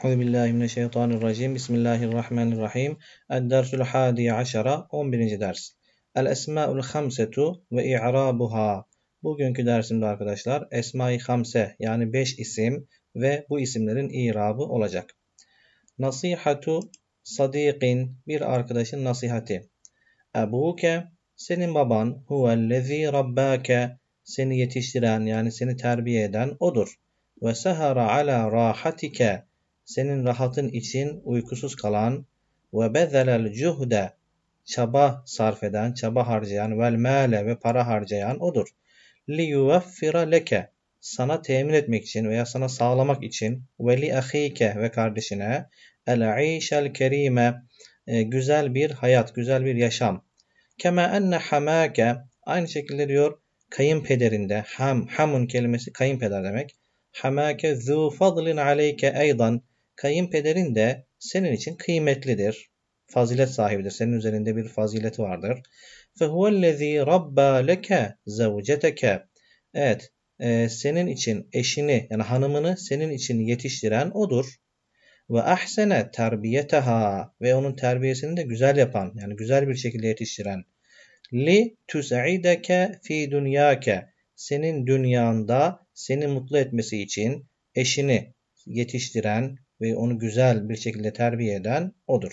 Euzu billahi mineşşeytanirracim. Bismillahirrahmanirrahim. Ed-dersul hadi aşara 11. ders. El esmaul hamsetu ve i'rabuha. Bugünkü dersimde arkadaşlar esma-i hamse yani 5 isim ve bu isimlerin i'rabı olacak. Nasihatu sadikin bir arkadaşın nasihati. Ebuke senin baban huvellezî rabbake seni yetiştiren yani seni terbiye eden odur. Ve sehara ala rahatike senin rahatın için uykusuz kalan ve bezelel cuhde çaba sarf eden, çaba harcayan vel male ve para harcayan odur. Li yuveffira leke sana temin etmek için veya sana sağlamak için ve li ahike ve kardeşine el işel kerime e, güzel bir hayat, güzel bir yaşam. Kema enne hamake aynı şekilde diyor kayınpederinde ham hamun kelimesi kayınpeder demek. Hamake zu fadlin aleyke eydan Kayınpederin de senin için kıymetlidir. Fazilet sahibidir. Senin üzerinde bir fazilet vardır. فَهُوَ rabba leke زَوْجَتَكَ Evet, e, senin için eşini yani hanımını senin için yetiştiren odur. Ve ahsene terbiyeteha ve onun terbiyesini de güzel yapan yani güzel bir şekilde yetiştiren. Li tus'ideke fi dünyake senin dünyanda seni mutlu etmesi için eşini yetiştiren, ve onu güzel bir şekilde terbiye eden odur.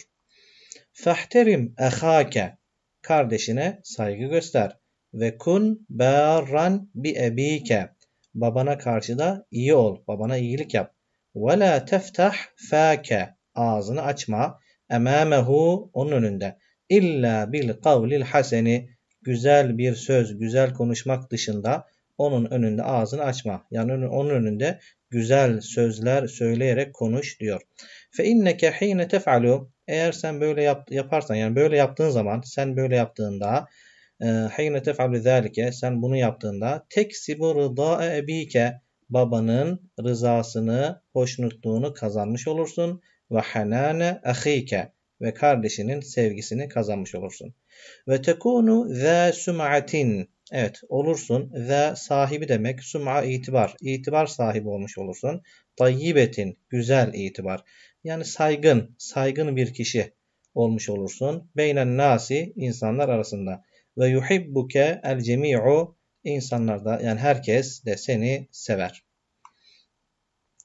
Fehterim ehake kardeşine saygı göster ve kun barran bi ebike babana karşı da iyi ol, babana iyilik yap. Ve la teftah fake ağzını açma emamehu onun önünde. İlla bil kavlil haseni güzel bir söz, güzel konuşmak dışında onun önünde ağzını açma. Yani onun önünde güzel sözler söyleyerek konuş diyor. Fe inneke hine tef'alu eğer sen böyle yap, yaparsan yani böyle yaptığın zaman sen böyle yaptığında e, hine tef'alu zalike sen bunu yaptığında teksibu rıda ebike babanın rızasını, hoşnutluğunu kazanmış olursun ve hanane ahike ve kardeşinin sevgisini kazanmış olursun. Ve tekunu za sumatin Evet olursun ve sahibi demek sum'a itibar. İtibar sahibi olmuş olursun. Tayyibetin güzel itibar. Yani saygın, saygın bir kişi olmuş olursun. Beynen nasi insanlar arasında. Ve yuhibbuke el cemi'u insanlarda yani herkes de seni sever.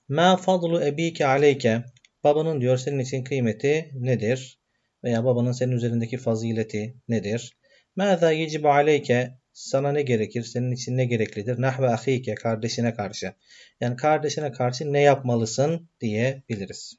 Ma fadlu ebike aleyke babanın diyor senin için kıymeti nedir? Veya babanın senin üzerindeki fazileti nedir? Mâzâ yecibu aleyke sana ne gerekir, senin için ne gereklidir? Nahve ahike, kardeşine karşı. Yani kardeşine karşı ne yapmalısın diyebiliriz.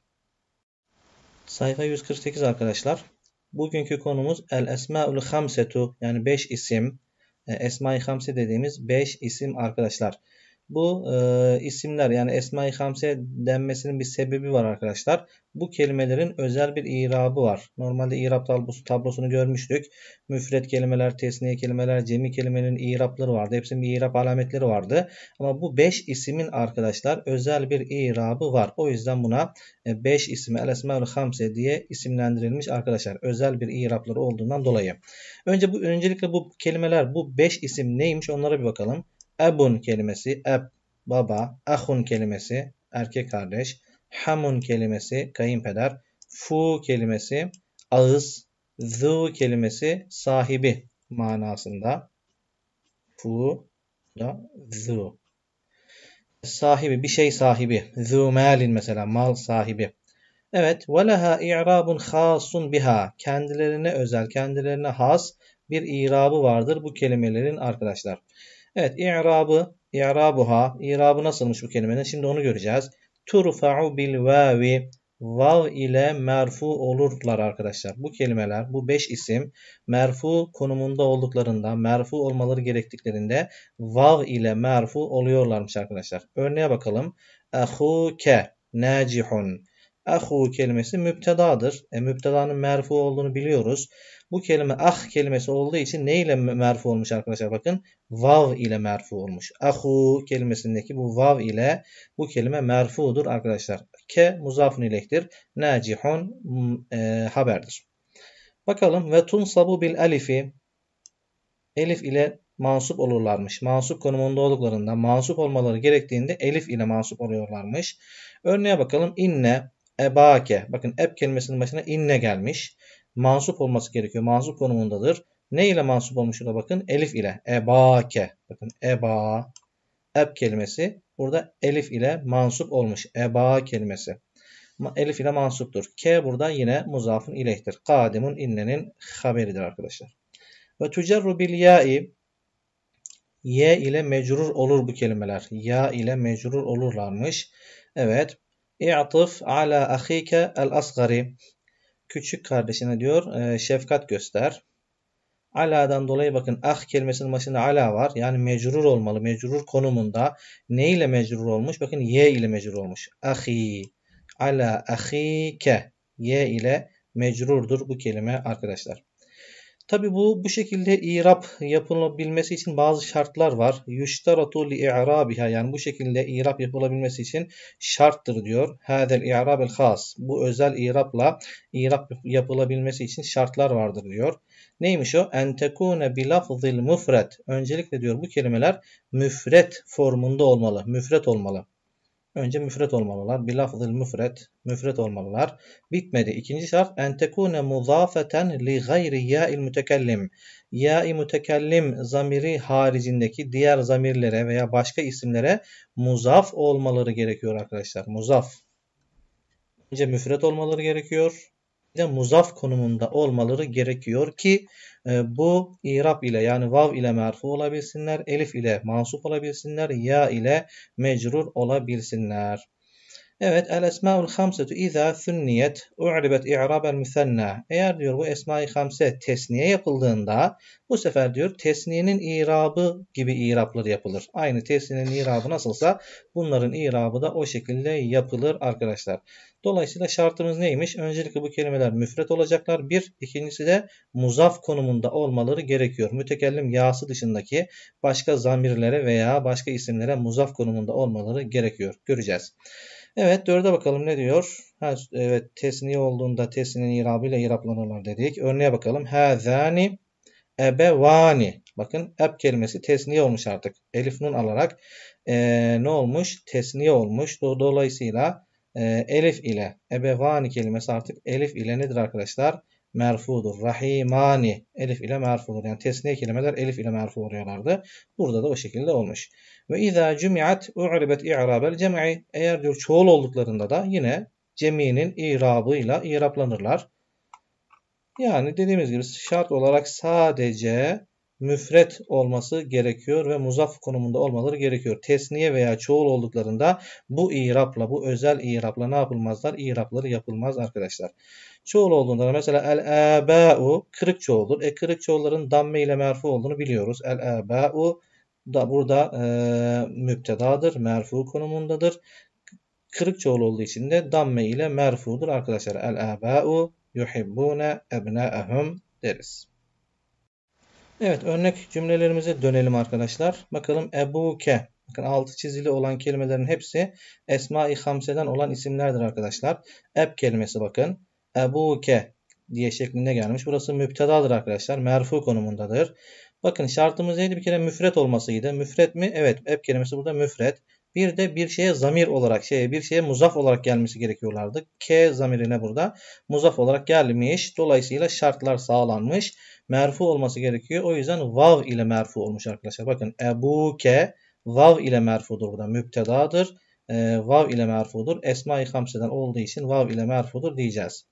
Sayfa 148 arkadaşlar. Bugünkü konumuz el esmaül hamsetu yani 5 isim. E, Esma-i hamse dediğimiz 5 isim arkadaşlar. Bu e, isimler yani Esma-i Hamse denmesinin bir sebebi var arkadaşlar. Bu kelimelerin özel bir irabı var. Normalde irab tablosunu görmüştük. Müfret kelimeler, tesniye kelimeler, cemi kelimelerin irapları vardı. Hepsinin bir irab alametleri vardı. Ama bu 5 isimin arkadaşlar özel bir irabı var. O yüzden buna 5 e, ismi El esma Esmaül Hamse diye isimlendirilmiş arkadaşlar. Özel bir irapları olduğundan dolayı. Önce bu öncelikle bu kelimeler bu 5 isim neymiş onlara bir bakalım. Ebun kelimesi eb baba, ahun kelimesi erkek kardeş, hamun kelimesi kayınpeder, fu kelimesi ağız, zu kelimesi sahibi manasında. Fu da zu. Sahibi, bir şey sahibi. Zu malin mesela, mal sahibi. Evet, ve leha i'rabun hasun biha. Kendilerine özel, kendilerine has bir irabı vardır bu kelimelerin arkadaşlar. Evet i'rabı, i'rabuha, i'rabı nasılmış bu kelimenin? Şimdi onu göreceğiz. Turfa'u bil vavi, vav ile merfu olurlar arkadaşlar. Bu kelimeler, bu beş isim merfu konumunda olduklarında, merfu olmaları gerektiklerinde vav ile merfu oluyorlarmış arkadaşlar. Örneğe bakalım. Ahuke nacihun. Ahu kelimesi müptedadır. E, müptedanın merfu olduğunu biliyoruz. Bu kelime ah kelimesi olduğu için ne ile merfu olmuş arkadaşlar bakın. Vav ile merfu olmuş. Ahu kelimesindeki bu vav ile bu kelime merfudur arkadaşlar. Ke muzafun ilektir. Nacihun e, haberdir. Bakalım ve sabu bil alifi elif ile mansup olurlarmış. Mansup konumunda olduklarında mansup olmaları gerektiğinde elif ile mansup oluyorlarmış. Örneğe bakalım inne ebake. Bakın eb kelimesinin başına inne gelmiş mansup olması gerekiyor. Mansup konumundadır. Ne ile mansup olmuş da bakın? Elif ile. Ebake. Bakın eba. Eb kelimesi burada elif ile mansup olmuş. Eba kelimesi. Elif ile mansuptur. K burada yine muzafın ilehtir. Kadimun innenin haberidir arkadaşlar. Ve tücerru bil ya'i Y ile mecrur olur bu kelimeler. Ya ile mecrur olurlarmış. Evet. İ'tıf ala ahike el asgari küçük kardeşine diyor e, şefkat göster. Ala'dan dolayı bakın ah kelimesinin başında ala var. Yani mecrur olmalı. Mecrur konumunda. Ne ile mecrur olmuş? Bakın ye ile mecrur olmuş. Ahi. Ala ahike. Ye ile mecrurdur bu kelime arkadaşlar. Tabi bu bu şekilde irab yapılabilmesi için bazı şartlar var. Yushtaratu li i'rabiha yani bu şekilde irab yapılabilmesi için şarttır diyor. Hadel i'rab el has. Bu özel irabla irab yapılabilmesi için şartlar vardır diyor. Neymiş o? En tekune bi lafzil mufret. Öncelikle diyor bu kelimeler müfret formunda olmalı. Müfret olmalı. Önce müfret olmalılar. Bilafzıl müfret. Müfret olmalılar. Bitmedi. İkinci şart. En tekune muzafeten li gayri ya'il mütekellim. Ya'i mütekellim zamiri haricindeki diğer zamirlere veya başka isimlere muzaf olmaları gerekiyor arkadaşlar. Muzaf. Önce müfret olmaları gerekiyor de muzaf konumunda olmaları gerekiyor ki e, bu irab ile yani vav ile merfu olabilsinler, elif ile mansup olabilsinler, ya ile mecrur olabilsinler. Evet el esmaul hamsetu iza sünniyet u'ribet i'rabel müsenna. Eğer diyor bu esma-i hamse tesniye yapıldığında bu sefer diyor tesniyenin irabı gibi irapları yapılır. Aynı tesniyenin irabı nasılsa bunların irabı da o şekilde yapılır arkadaşlar. Dolayısıyla şartımız neymiş? Öncelikle bu kelimeler müfret olacaklar. Bir, ikincisi de muzaf konumunda olmaları gerekiyor. Mütekellim yası dışındaki başka zamirlere veya başka isimlere muzaf konumunda olmaları gerekiyor. Göreceğiz. Evet 4'e bakalım ne diyor? Ha, evet tesniye olduğunda tesniyenin ile iraplanırlar dedik. Örneğe bakalım. Hazani ebevani. Bakın eb kelimesi tesniye olmuş artık. Elif nun alarak e, ne olmuş? Tesniye olmuş. Dolayısıyla e, elif ile ebevani kelimesi artık elif ile nedir arkadaşlar? merfudur. Rahimani elif ile merfudur. Yani tesniye kelimeler elif ile merfu oluyorlardı. Burada da o şekilde olmuş. Ve izâ cümi'at u'ribet i'râbel cem'i. Eğer diyor çoğul olduklarında da yine ceminin i'rabıyla i'raplanırlar. Yani dediğimiz gibi şart olarak sadece müfret olması gerekiyor ve muzaf konumunda olmaları gerekiyor. Tesniye veya çoğul olduklarında bu irapla, bu özel irapla ne yapılmazlar? İrapları yapılmaz arkadaşlar. Çoğul olduğunda mesela el-ebâ'u kırık çoğuldur. E kırık çoğulların damme ile merfu olduğunu biliyoruz. El-ebâ'u da burada e, müptedadır. Merfu konumundadır. Kırık çoğul olduğu için de damme ile merfudur arkadaşlar. El aba'u yuhibbune ebna'ahum deriz. Evet örnek cümlelerimize dönelim arkadaşlar. Bakalım ebuke. Bakın altı çizili olan kelimelerin hepsi Esma-i Hamse'den olan isimlerdir arkadaşlar. Eb kelimesi bakın. Ebuke diye şeklinde gelmiş. Burası müptedadır arkadaşlar. Merfu konumundadır. Bakın şartımız neydi? Bir kere müfret olmasıydı. Müfret mi? Evet. Hep kelimesi burada müfret. Bir de bir şeye zamir olarak, şeye bir şeye muzaf olarak gelmesi gerekiyorlardı. K zamirine burada muzaf olarak gelmiş. Dolayısıyla şartlar sağlanmış. Merfu olması gerekiyor. O yüzden vav ile merfu olmuş arkadaşlar. Bakın ebu k vav ile merfudur burada. Müptedadır. E, vav ile merfudur. Esma-i Hamse'den olduğu için vav ile merfudur diyeceğiz.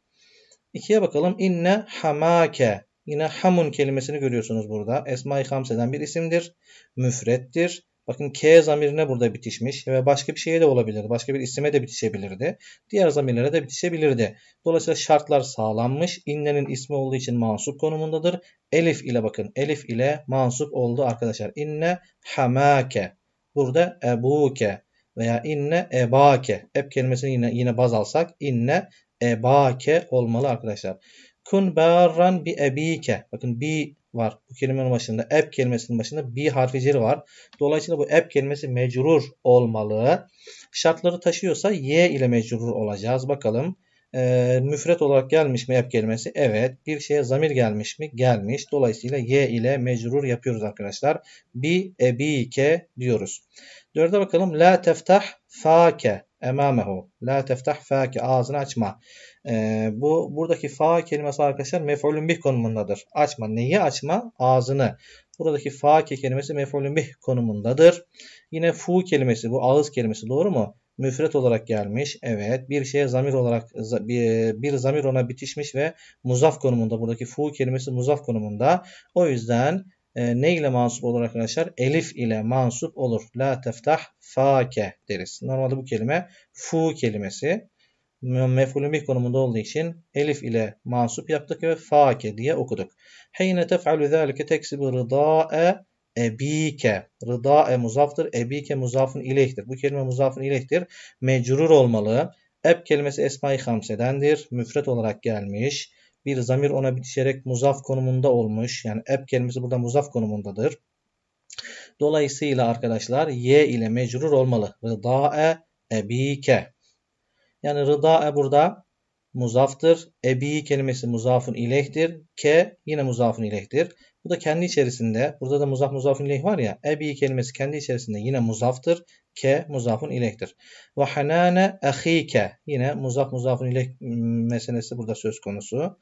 İkiye bakalım. İnne hamake. Yine hamun kelimesini görüyorsunuz burada. Esma-i Hamse'den bir isimdir. Müfrettir. Bakın K zamirine burada bitişmiş ve başka bir şeye de olabilirdi. Başka bir isime de bitişebilirdi. Diğer zamirlere de bitişebilirdi. Dolayısıyla şartlar sağlanmış. İnnenin ismi olduğu için mansup konumundadır. Elif ile bakın. Elif ile mansup oldu arkadaşlar. İnne hamake. Burada ebuke veya inne ebake. Eb kelimesini yine, yine baz alsak inne ebake olmalı arkadaşlar. Kun barran bi ebike. Bakın bi var. Bu kelimenin başında eb kelimesinin başında bi harfi cer var. Dolayısıyla bu eb kelimesi mecrur olmalı. Şartları taşıyorsa y ile mecrur olacağız. Bakalım. E, müfret olarak gelmiş mi eb kelimesi? Evet. Bir şeye zamir gelmiş mi? Gelmiş. Dolayısıyla y ile mecrur yapıyoruz arkadaşlar. Bi ebike diyoruz. Dörde bakalım. La teftah fake emamehu. La teftah fâki. Ağzını açma. Ee, bu buradaki fa kelimesi arkadaşlar mef'ulun bih konumundadır. Açma. Neyi açma? Ağzını. Buradaki fâki kelimesi mef'ulun bih konumundadır. Yine fu kelimesi bu ağız kelimesi doğru mu? Müfret olarak gelmiş. Evet. Bir şeye zamir olarak bir zamir ona bitişmiş ve muzaf konumunda. Buradaki fu kelimesi muzaf konumunda. O yüzden e, ne ile mansup olur arkadaşlar? Elif ile mansup olur. La teftah fake deriz. Normalde bu kelime fu kelimesi. Mef'ulün bir konumunda olduğu için elif ile mansup yaptık ve fake diye okuduk. Heyne tef'alü zâlike teksibu rıdâe ebike. Rıdâe muzaftır. Ebike muzafın ileyhtir. Bu kelime muzafın ileyhtir. Mecrur olmalı. Eb kelimesi Esma-i Hamse'dendir. Müfret olarak gelmiş bir zamir ona bitişerek muzaf konumunda olmuş. Yani ep kelimesi burada muzaf konumundadır. Dolayısıyla arkadaşlar y ile mecrur olmalı. Rıdae ebike. Yani rıdae burada muzaftır. Ebi kelimesi muzafun ilehtir. Ke yine muzafun ilehtir. Bu da kendi içerisinde burada da muzaf muzafun ileyh var ya ebi kelimesi kendi içerisinde yine muzaftır. Ke muzafun ilehtir. Ve hanane ahike yine muzaf muzafun ileyh hmm, meselesi burada söz konusu.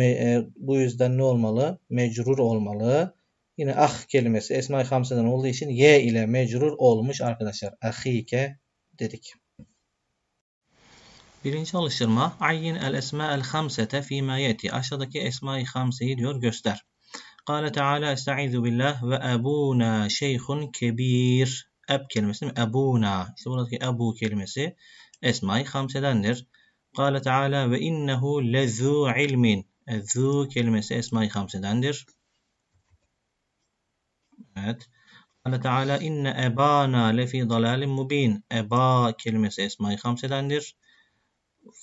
E, bu yüzden ne olmalı? Mecrur olmalı. Yine ah kelimesi Esma-i Hamse'den olduğu için ye ile mecrur olmuş arkadaşlar. Ahike dedik. Birinci alıştırma ayyin el esma el hamsete fîmâ yeti. Aşağıdaki esma-i hamseyi diyor göster. Kâle Teala estaizu billah ve ebûnâ şeyhun kebir. Eb kelimesi mi? Ebûnâ. İşte buradaki ebu kelimesi esma-i hamsedendir. Kâle Teala ve innehu lezû ilmin. E, Zû kelimesi esma-i hamsedendir. Evet. Allah Teala inne ebana lefi dalalin mubin. Eba kelimesi Esma-i Hamse'dendir.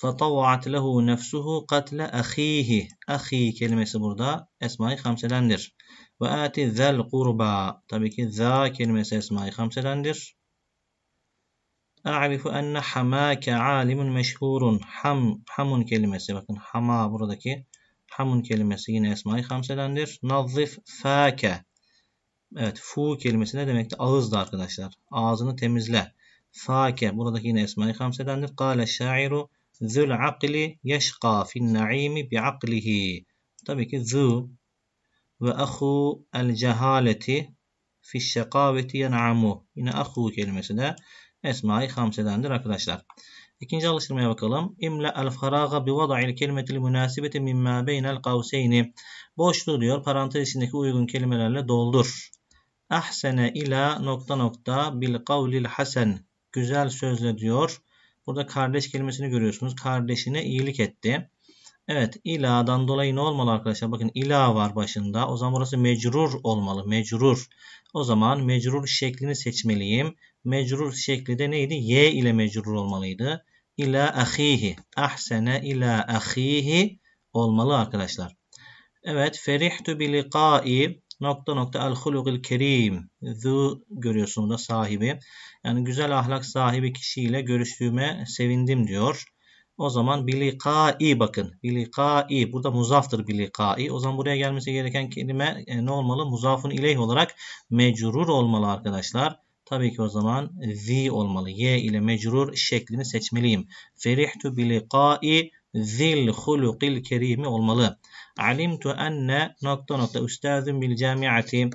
فَطَوَعَتْ لَهُ نَفْسُهُ قَتْلَ أَخ۪يهِ Ahi kelimesi burada Esma-i Hamselendir. Ve ati zel kurba. Tabii ki za kelimesi Esma-i Hamselendir. A'rifu enne hamâke alimun meşhurun. Ham, hamun kelimesi. Bakın hama buradaki hamun kelimesi yine Esma-i Hamselendir. Nazif fâke. Evet fu kelimesi ne demekti? Ağızdı arkadaşlar. Ağzını temizle. Fake Buradaki yine Esma-i Hamselendir. Kale şairu Zul aqli yeşqa fin naimi bi aklihi. Tabii ki zü ve ahu el cehaleti fi şekaveti yen'amu. Yine ahu kelimesi de Esma-i Hamse'dendir arkadaşlar. İkinci alıştırmaya bakalım. İmla el faraga bi vada'il kelimetil münasibeti mimma beynel kavseyni. Boşluğu diyor parantez içindeki uygun kelimelerle doldur. Ahsene ila nokta nokta bil kavlil hasen. Güzel sözle diyor Burada kardeş kelimesini görüyorsunuz. Kardeşine iyilik etti. Evet iladan dolayı ne olmalı arkadaşlar? Bakın ila var başında. O zaman burası mecrur olmalı. Mecrur. O zaman mecrur şeklini seçmeliyim. Mecrur şekli de neydi? Y ile mecrur olmalıydı. İla ahihi. Ahsene ila ahihi olmalı arkadaşlar. Evet. Ferihtu bi nokta nokta el hulugil kerim. Zu görüyorsunuz da sahibi. Yani güzel ahlak sahibi kişiyle görüştüğüme sevindim diyor. O zaman bilikai bakın. Bilikai. Burada muzaftır bilikai. O zaman buraya gelmesi gereken kelime e, ne olmalı? Muzafun ileyh olarak mecrur olmalı arkadaşlar. Tabii ki o zaman zi olmalı. Y ile mecrur şeklini seçmeliyim. Ferihtu bilikai zil hulukil kerimi olmalı. Alimtu enne nokta nokta üstazim bil camiati.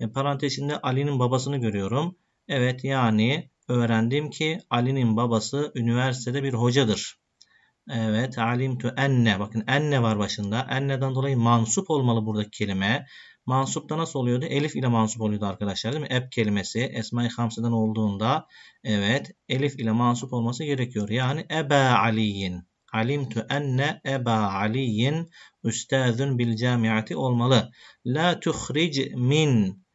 E, parantez içinde Ali'nin babasını görüyorum. Evet yani öğrendim ki Ali'nin babası üniversitede bir hocadır. Evet alimtu enne bakın enne var başında. Enneden dolayı mansup olmalı buradaki kelime. mansup da nasıl oluyordu? Elif ile mansup oluyordu arkadaşlar değil mi? Eb kelimesi Esma-i Hamse'den olduğunda evet elif ile mansup olması gerekiyor. Yani ebe aliyin. Alimtu enne eba aliyin üstazun bil camiati olmalı. La tuhric min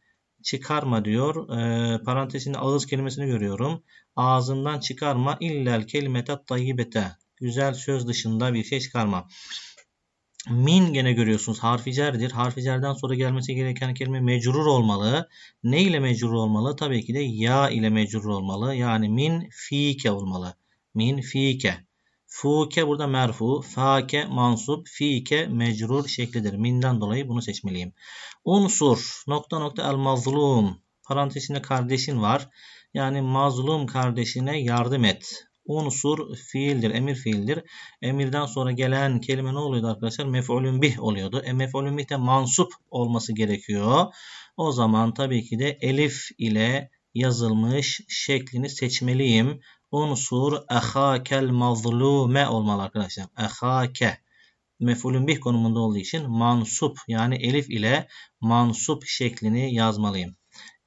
çıkarma diyor. E, parantezinde ağız kelimesini görüyorum. Ağzından çıkarma illel kelimete tayyibete. Güzel söz dışında bir şey çıkarma. Min gene görüyorsunuz harficerdir. Harficerden sonra gelmesi gereken kelime mecrur olmalı. Ne ile mecrur olmalı? Tabii ki de ya ile mecrur olmalı. Yani min fiike olmalı. Min fiike. Fuke burada merfu, fake mansup, fike mecrur şeklidir. Minden dolayı bunu seçmeliyim. Unsur nokta nokta el mazlum parantezinde kardeşin var. Yani mazlum kardeşine yardım et. Unsur fiildir, emir fiildir. Emirden sonra gelen kelime ne oluyordu arkadaşlar? Mef'ulün bih oluyordu. E mef'ulün bih de mansup olması gerekiyor. O zaman tabii ki de elif ile yazılmış şeklini seçmeliyim unsur ehâkel mazlume olmalı arkadaşlar. Ehâke mefulün bih konumunda olduğu için mansup yani elif ile mansup şeklini yazmalıyım.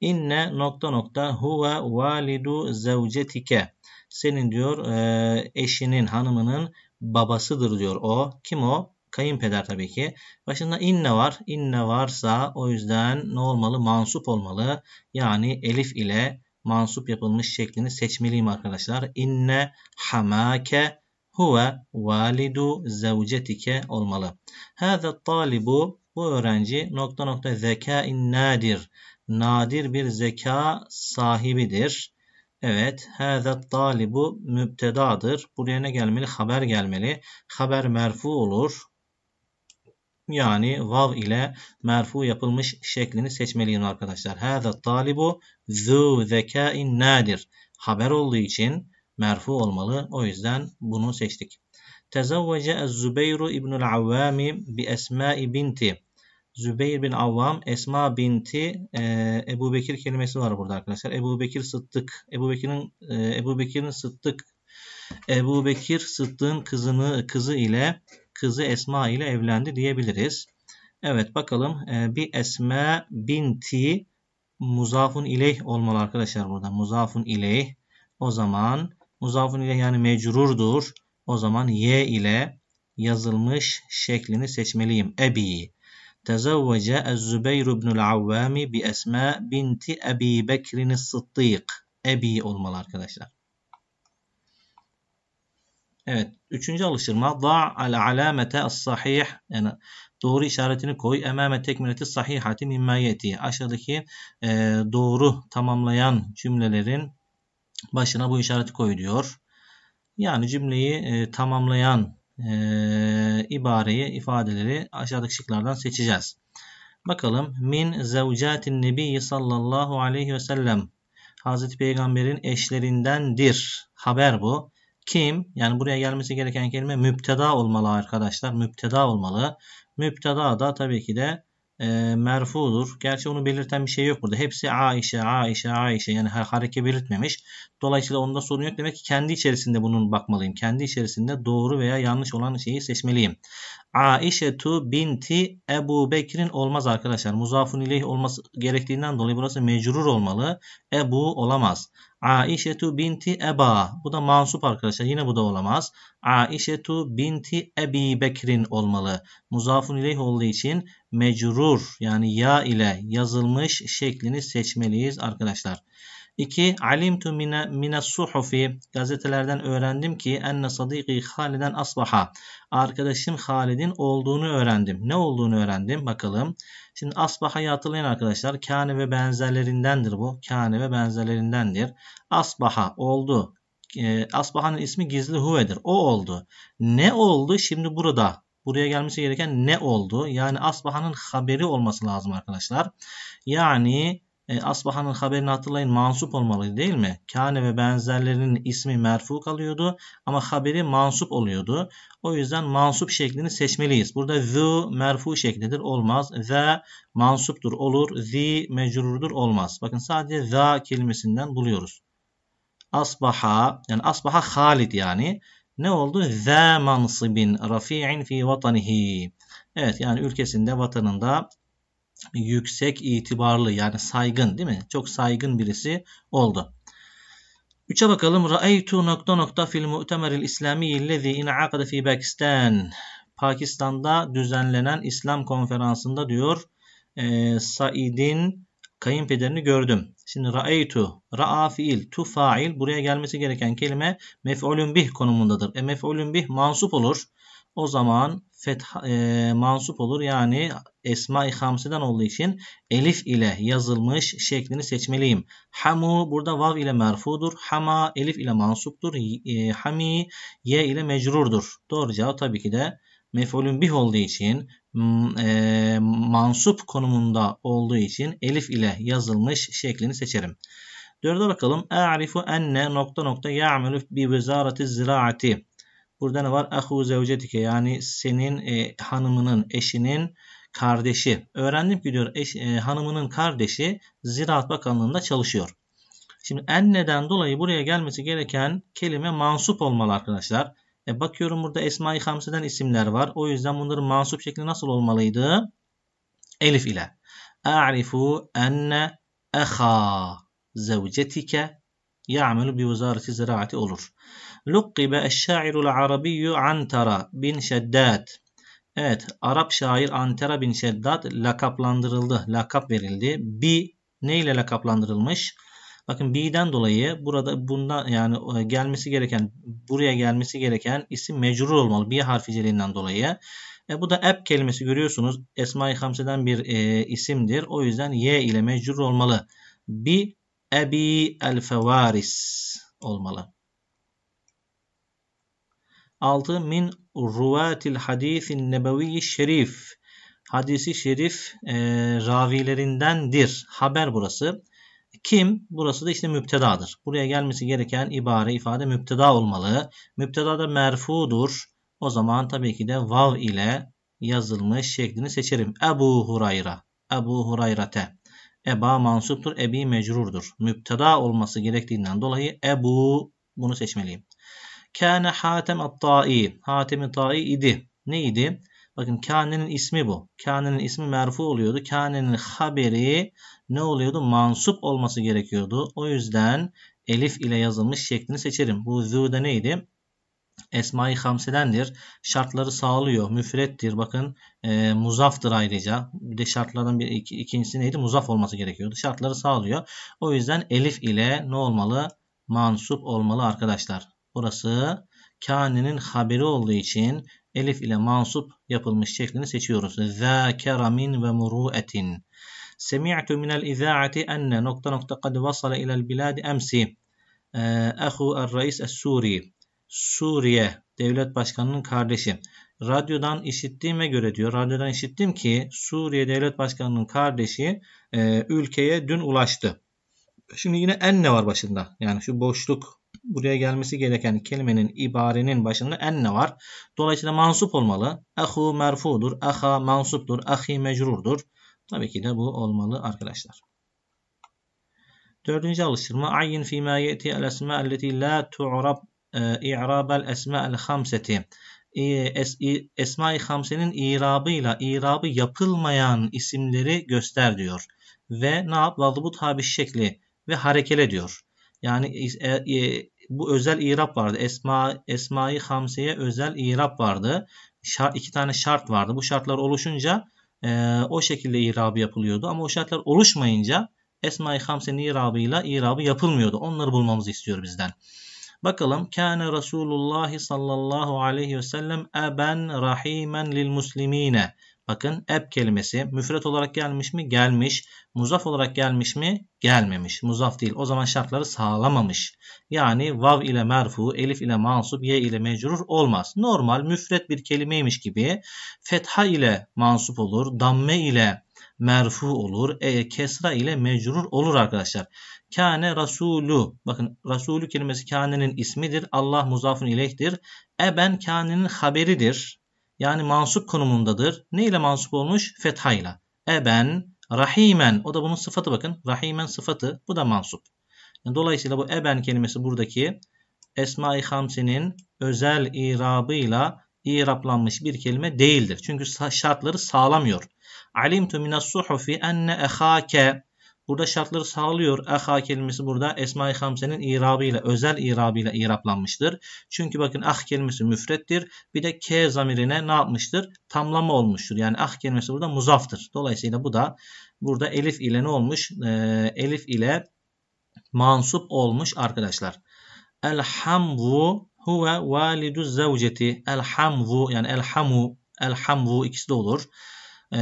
İnne nokta nokta huve validu zevcetike. Senin diyor e, eşinin hanımının babasıdır diyor o. Kim o? Kayınpeder tabii ki. Başında inne var. İnne varsa o yüzden ne olmalı? Mansup olmalı. Yani elif ile mansup yapılmış şeklini seçmeliyim arkadaşlar. İnne hamake huve validu zevcetike olmalı. Hâze talibu bu öğrenci nokta nokta zekain nadir. Nadir bir zeka sahibidir. Evet, hâze talibu mübtedadır. Buraya ne gelmeli? Haber gelmeli. Haber merfu olur. Yani vav ile merfu yapılmış şeklini seçmeliyim arkadaşlar. Hâze talibu zû zekâin nadir. Haber olduğu için merfu olmalı. O yüzden bunu seçtik. Tezavvece Zübeyru İbnül Avvami bi Esma'i binti. Zübeyir bin Avvam, Esma binti e, Ebu Bekir kelimesi var burada arkadaşlar. Ebu Bekir Sıddık. Ebu Bekir'in e, Ebu Bekir'in Sıddık. Ebu Bekir Sıddık'ın kızını kızı ile kızı Esma ile evlendi diyebiliriz. Evet bakalım e, bir Esma binti muzafun ileyh olmalı arkadaşlar burada. Muzafun ileyh o zaman muzafun ileyh yani mecrurdur. O zaman y ile yazılmış şeklini seçmeliyim. Ebi. Tezevvece Ez-Zübeyr ibnül Avvami bi Esma binti Ebi Bekrin Sıddık. Ebi olmalı arkadaşlar. Evet. Üçüncü alıştırma. Da ala alamete sahih. Yani doğru işaretini koy. Emame tekmileti sahihati mimmayeti. Aşağıdaki e, doğru tamamlayan cümlelerin başına bu işareti koy diyor. Yani cümleyi e, tamamlayan e, ibareyi, ifadeleri aşağıdaki şıklardan seçeceğiz. Bakalım. Min zevcatin nebiyyi sallallahu aleyhi ve sellem. Hazreti Peygamber'in eşlerindendir. Haber bu. Kim? Yani buraya gelmesi gereken kelime müpteda olmalı arkadaşlar. Müpteda olmalı. Müpteda da tabii ki de e, merfudur. Gerçi onu belirten bir şey yok burada. Hepsi Aişe, Aişe, Aişe yani hareke belirtmemiş. Dolayısıyla onda sorun yok. Demek ki kendi içerisinde bunun bakmalıyım. Kendi içerisinde doğru veya yanlış olan şeyi seçmeliyim. Aişe tu binti Ebu Bekir'in olmaz arkadaşlar. Muzafun ileyh olması gerektiğinden dolayı burası mecrur olmalı. Ebu olamaz. Aişetu binti Eba. Bu da mansup arkadaşlar. Yine bu da olamaz. Aişetu binti Ebi Bekir'in olmalı. Muzafun ileyh olduğu için mecrur yani ya ile yazılmış şeklini seçmeliyiz arkadaşlar. 2. Alimtu mine, mine suhufi gazetelerden öğrendim ki enne sadiki Halid'en asbaha. Arkadaşım Halid'in olduğunu öğrendim. Ne olduğunu öğrendim bakalım. Şimdi asbahayı hatırlayın arkadaşlar. Kâne ve benzerlerindendir bu. Kâne ve benzerlerindendir. Asbaha oldu. Ee, asbaha'nın ismi gizli huvedir. O oldu. Ne oldu? Şimdi burada buraya gelmesi gereken ne oldu? Yani Asbaha'nın haberi olması lazım arkadaşlar. Yani e, Asbahan'ın haberini hatırlayın mansup olmalı değil mi? Kane ve benzerlerinin ismi merfu kalıyordu ama haberi mansup oluyordu. O yüzden mansup şeklini seçmeliyiz. Burada zu merfu şeklidir olmaz. Ze mansuptur olur. Zi mecrurdur olmaz. Bakın sadece za kelimesinden buluyoruz. Asbaha yani asbaha Halid yani ne oldu? Ze mansibin rafi'in fi vatanihi. Evet yani ülkesinde vatanında yüksek itibarlı yani saygın değil mi? Çok saygın birisi oldu. Üçe bakalım. Ra'eytu nokta nokta fil mu'temeril İslami lezi in'aqada fi Pakistan. Pakistan'da düzenlenen İslam konferansında diyor e, Said'in kayınpederini gördüm. Şimdi ra'eytu, ra'a fiil, tu fail. Buraya gelmesi gereken kelime mef'ulün bih konumundadır. E mef'ulün bih mansup olur. O zaman fetha, e, mansup olur. Yani Esma-i Hamsi'den olduğu için elif ile yazılmış şeklini seçmeliyim. Hamu burada vav ile merfudur. Hama elif ile mansuptur. E, hami ye ile mecrurdur. Doğru cevap tabii ki de mef'ulün bih olduğu için e, mansup konumunda olduğu için elif ile yazılmış şeklini seçerim. Dörde bakalım. A'rifu enne nokta nokta ya'melu bi vezareti ziraati. Burada ne var? Ahu zevcetike yani senin e, hanımının, eşinin kardeşi. Öğrendim ki diyor eş, e, hanımının kardeşi Ziraat Bakanlığı'nda çalışıyor. Şimdi enneden dolayı buraya gelmesi gereken kelime mansup olmalı arkadaşlar. E bakıyorum burada Esma-i Hamse'den isimler var. O yüzden bunların mansup şekli nasıl olmalıydı? Elif ile. A'rifu enne eha zevcetike ya'melu bi vuzareti ziraati olur. Lukkibe eşşairul arabiyyu antara bin şeddat. Evet, Arap şair Antara bin Şeddat lakaplandırıldı, lakap verildi. Bi neyle lakaplandırılmış? Bakın B'den dolayı burada bundan yani e, gelmesi gereken buraya gelmesi gereken isim mecrur olmalı. B harficeliğinden dolayı. E, bu da app kelimesi görüyorsunuz. Esma-i Hamse'den bir e, isimdir. O yüzden Y ile mecrur olmalı. Bi ebi el fevaris olmalı. 6. Min ruvatil hadisin nebevi şerif. Hadisi şerif e, ravilerindendir. Haber burası. Kim? Burası da işte müptedadır. Buraya gelmesi gereken ibare ifade müpteda olmalı. Müpteda da merfudur. O zaman tabii ki de vav ile yazılmış şeklini seçerim. Ebu Hurayra. Ebu Hurayrate. Eba mansuptur. Ebi mecrurdur. Müpteda olması gerektiğinden dolayı Ebu bunu seçmeliyim. Kâne Hatem at-Ta'i. Hatem-i Ta'i idi. Neydi? Bakın Kâne'nin ismi bu. Kâne'nin ismi merfu oluyordu. Kâne'nin haberi ne oluyordu? Mansup olması gerekiyordu. O yüzden elif ile yazılmış şeklini seçerim. Bu zü'de neydi? Esma-i Hamse'dendir. Şartları sağlıyor. Müfrettir. Bakın e, muzaftır ayrıca. Bir de şartlardan bir, iki, ikincisi neydi? Muzaf olması gerekiyordu. Şartları sağlıyor. O yüzden elif ile ne olmalı? Mansup olmalı arkadaşlar. Burası kânenin haberi olduğu için elif ile mansup yapılmış şeklini seçiyoruz. Zâkera min ve muru'etin. Semi'tu minel izaati enne nokta nokta kad vasala ilel biladi emsi. Ee, Ehu er reis es devlet başkanının kardeşi. Radyodan işittiğime göre diyor. Radyodan işittim ki Suriye devlet başkanının kardeşi e, ülkeye dün ulaştı. Şimdi yine en ne var başında. Yani şu boşluk buraya gelmesi gereken kelimenin ibarenin başında en ne var. Dolayısıyla mansup olmalı. Ahu merfudur, aha mansuptur, ahi mecrurdur. Tabii ki de bu olmalı arkadaşlar. Dördüncü alıştırma. Ayin fîmâ ye'ti el esmâ elleti lâ tu'rab e, i'râbel esmâ el hamseti. E, Esma-i Hamse'nin irabıyla irabı yapılmayan isimleri göster diyor. Ve ne yap? Vazbutha bir şekli ve harekele diyor. Yani e, e, bu özel irap vardı. Esma Esma-i Hamse'ye özel irap vardı. Şart, iki tane şart vardı. Bu şartlar oluşunca e, o şekilde irabı yapılıyordu. Ama o şartlar oluşmayınca Esma-i Hamse'nin irabıyla irabı yapılmıyordu. Onları bulmamızı istiyor bizden. Bakalım. Kâne Rasulullah sallallahu aleyhi ve sellem eben rahimen lil muslimine Bakın eb kelimesi müfret olarak gelmiş mi? Gelmiş. Muzaf olarak gelmiş mi? Gelmemiş. Muzaf değil. O zaman şartları sağlamamış. Yani vav ile merfu, elif ile mansup, ye ile mecrur olmaz. Normal müfret bir kelimeymiş gibi fetha ile mansup olur, damme ile merfu olur, e, kesra ile mecrur olur arkadaşlar. Kâne rasulü. Bakın rasulü kelimesi kânenin ismidir. Allah muzafın ilektir. E ben kânenin haberidir yani mansup konumundadır. Ne ile mansup olmuş? Fethayla. Eben, rahimen. O da bunun sıfatı bakın. Rahimen sıfatı. Bu da mansup. dolayısıyla bu eben kelimesi buradaki Esma-i Hamsi'nin özel irabıyla iraplanmış bir kelime değildir. Çünkü şartları sağlamıyor. Alimtu minas suhufi enne ehake Burada şartları sağlıyor. Aha kelimesi burada Esma-i Hamse'nin irabıyla, özel irabıyla iraplanmıştır. Çünkü bakın ah kelimesi müfrettir. Bir de k zamirine ne yapmıştır? Tamlama olmuştur. Yani ah kelimesi burada muzaftır. Dolayısıyla bu da burada elif ile ne olmuş? E, elif ile mansup olmuş arkadaşlar. Elhamvu huve validu zevceti. Elhamvu yani elhamu. Elhamvu ikisi de olur. E,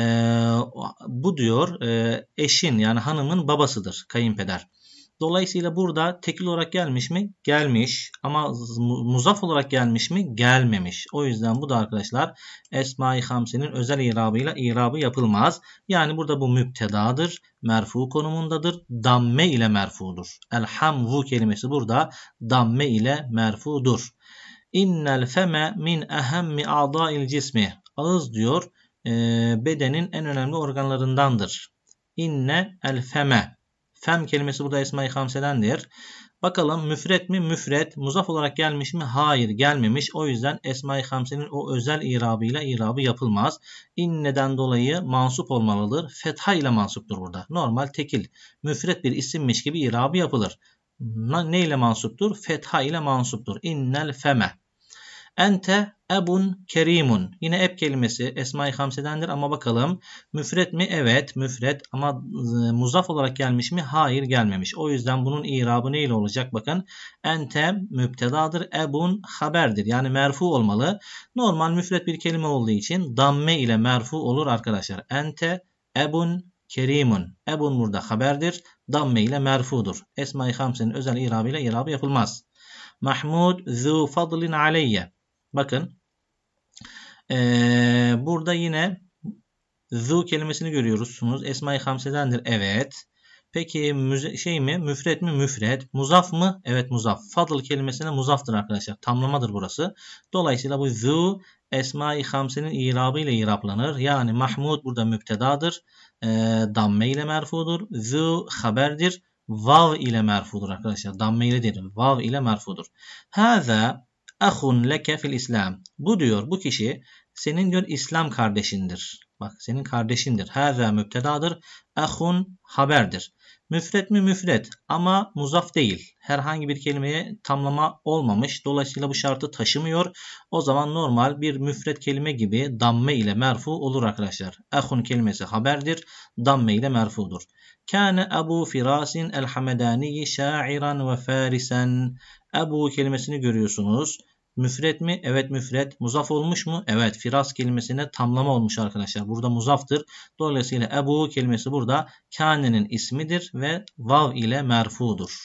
bu diyor e, eşin yani hanımın babasıdır kayınpeder. Dolayısıyla burada tekil olarak gelmiş mi? Gelmiş. Ama muzaf olarak gelmiş mi? Gelmemiş. O yüzden bu da arkadaşlar Esma-i Hamse'nin özel irabıyla irabı yapılmaz. Yani burada bu müptedadır. Merfu konumundadır. Damme ile merfudur. Elhamvu kelimesi burada damme ile merfudur. İnnel feme min ehemmi a'da'il cismi. Ağız diyor e, bedenin en önemli organlarındandır. İnne el feme. Fem kelimesi burada Esma-i Hamse'dendir. Bakalım müfret mi? Müfret. Muzaf olarak gelmiş mi? Hayır gelmemiş. O yüzden Esma-i Hamse'nin o özel irabıyla irabı yapılmaz. İnne'den dolayı mansup olmalıdır. Fetha ile mansuptur burada. Normal tekil. Müfret bir isimmiş gibi irabı yapılır. Ne ile mansuptur? Fetha ile mansuptur. İnnel feme. Ente Ebun kerimun. Yine eb kelimesi Esma-i Hamse'dendir ama bakalım müfret mi? Evet müfret ama e, muzaf olarak gelmiş mi? Hayır gelmemiş. O yüzden bunun irabı neyle olacak? Bakın ente müptedadır. Ebun haberdir. Yani merfu olmalı. Normal müfret bir kelime olduğu için damme ile merfu olur arkadaşlar. Ente ebun kerimun. Ebun burada haberdir. Damme ile merfudur. Esma-i Hamse'nin özel irabı ile irabı yapılmaz. Mahmud zu fadlin aleyye. Bakın ee, burada yine zu kelimesini görüyorsunuz. Esma-i Hamse'dendir. Evet. Peki müze, şey mi? Müfret mi? Müfret. Muzaf mı? Evet muzaf. Fadıl kelimesine muzaftır arkadaşlar. Tamlamadır burası. Dolayısıyla bu zu Esma-i Hamse'nin irabı ile iraplanır. Yani Mahmud burada müptedadır. E, damme ile merfudur. Zu haberdir. Vav ile merfudur arkadaşlar. Damme ile derim. Vav ile merfudur. Hâzâ ahun leke fil İslam. Bu diyor bu kişi senin diyor İslam kardeşindir. Bak senin kardeşindir. Haza müptedadır. Ahun haberdir. Müfret mi müfret ama muzaf değil. Herhangi bir kelimeye tamlama olmamış. Dolayısıyla bu şartı taşımıyor. O zaman normal bir müfret kelime gibi damme ile merfu olur arkadaşlar. Ehun kelimesi haberdir. Damme ile merfudur. Kâne Ebu Firasin el-Hamedaniyi şairan ve farisen. Ebu kelimesini görüyorsunuz. Müfret mi? Evet müfret. Muzaf olmuş mu? Evet. Firas kelimesine tamlama olmuş arkadaşlar. Burada muzaftır. Dolayısıyla Ebu kelimesi burada kânenin ismidir ve vav ile merfudur.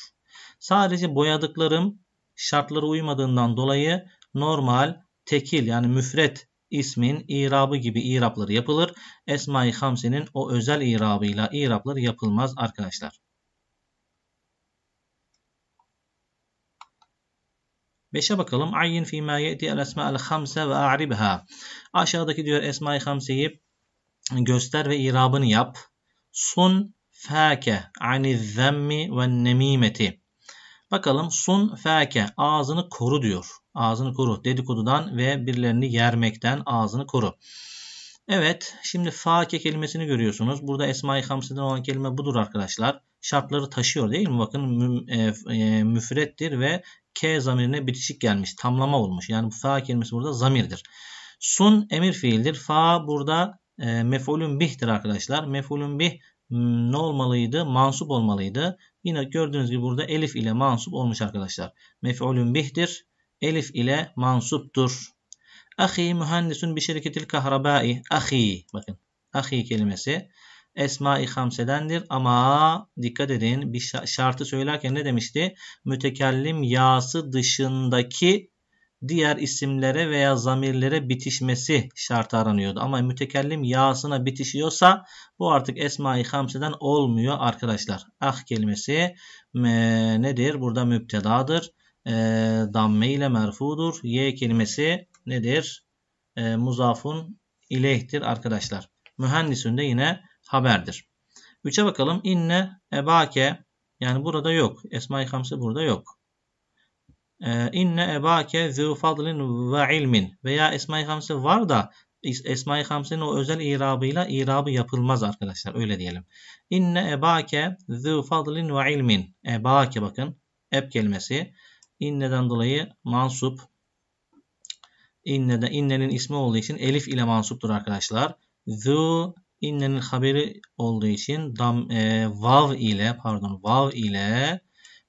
Sadece boyadıklarım şartlara uymadığından dolayı normal, tekil yani müfret ismin irabı gibi irapları yapılır. Esma-i Hamsi'nin o özel irabıyla irapları yapılmaz arkadaşlar. Beşe bakalım. Ayyin fîmâ ye'ti el esma el hamse ve a'ribha. Aşağıdaki diyor esma-i hamseyi göster ve irabını yap. Sun fâke ani zemmi ve nemimeti. Bakalım sun fâke ağzını koru diyor. Ağzını koru dedikodudan ve birilerini yermekten ağzını koru. Evet şimdi fâke kelimesini görüyorsunuz. Burada Esma-i Hamse'den olan kelime budur arkadaşlar. Şartları taşıyor değil mi? Bakın e, e, müfrettir ve K zamirine bitişik gelmiş. Tamlama olmuş. Yani bu fa kelimesi burada zamirdir. Sun emir fiildir. Fa burada e, mefulün bih'tir arkadaşlar. Mefulün bih ne olmalıydı? Mansup olmalıydı. Yine gördüğünüz gibi burada elif ile mansup olmuş arkadaşlar. Mefulün bih'tir. Elif ile mansuptur. Ahi mühendisun bir şirketil kahrabai. Ahi. Bakın. Ahi kelimesi. Esma-i Hamse'dendir. Ama dikkat edin bir şartı söylerken ne demişti? Mütekellim yası dışındaki diğer isimlere veya zamirlere bitişmesi şartı aranıyordu. Ama mütekellim yasına bitişiyorsa bu artık Esma-i Hamse'den olmuyor arkadaşlar. Ah kelimesi e, nedir? Burada müptedadır. E, damme ile merfudur. Y kelimesi nedir? E, muzafun ileyhtir arkadaşlar. Mühendisünde de yine haberdir. 3'e bakalım. İnne ebake yani burada yok. Esma-i Hamse burada yok. Ee, İnne ebake zufadlin ve ilmin veya Esma-i Hamse var da Esma-i Hamse'nin o özel irabıyla irabı yapılmaz arkadaşlar. Öyle diyelim. İnne ebake zufadlin ve ilmin. Ebake bakın. Eb kelimesi. İnne'den dolayı mansup. İnne'de inne'nin ismi olduğu için elif ile mansuptur arkadaşlar. Zü İnnenin haberi olduğu için dam, e, vav ile pardon vav ile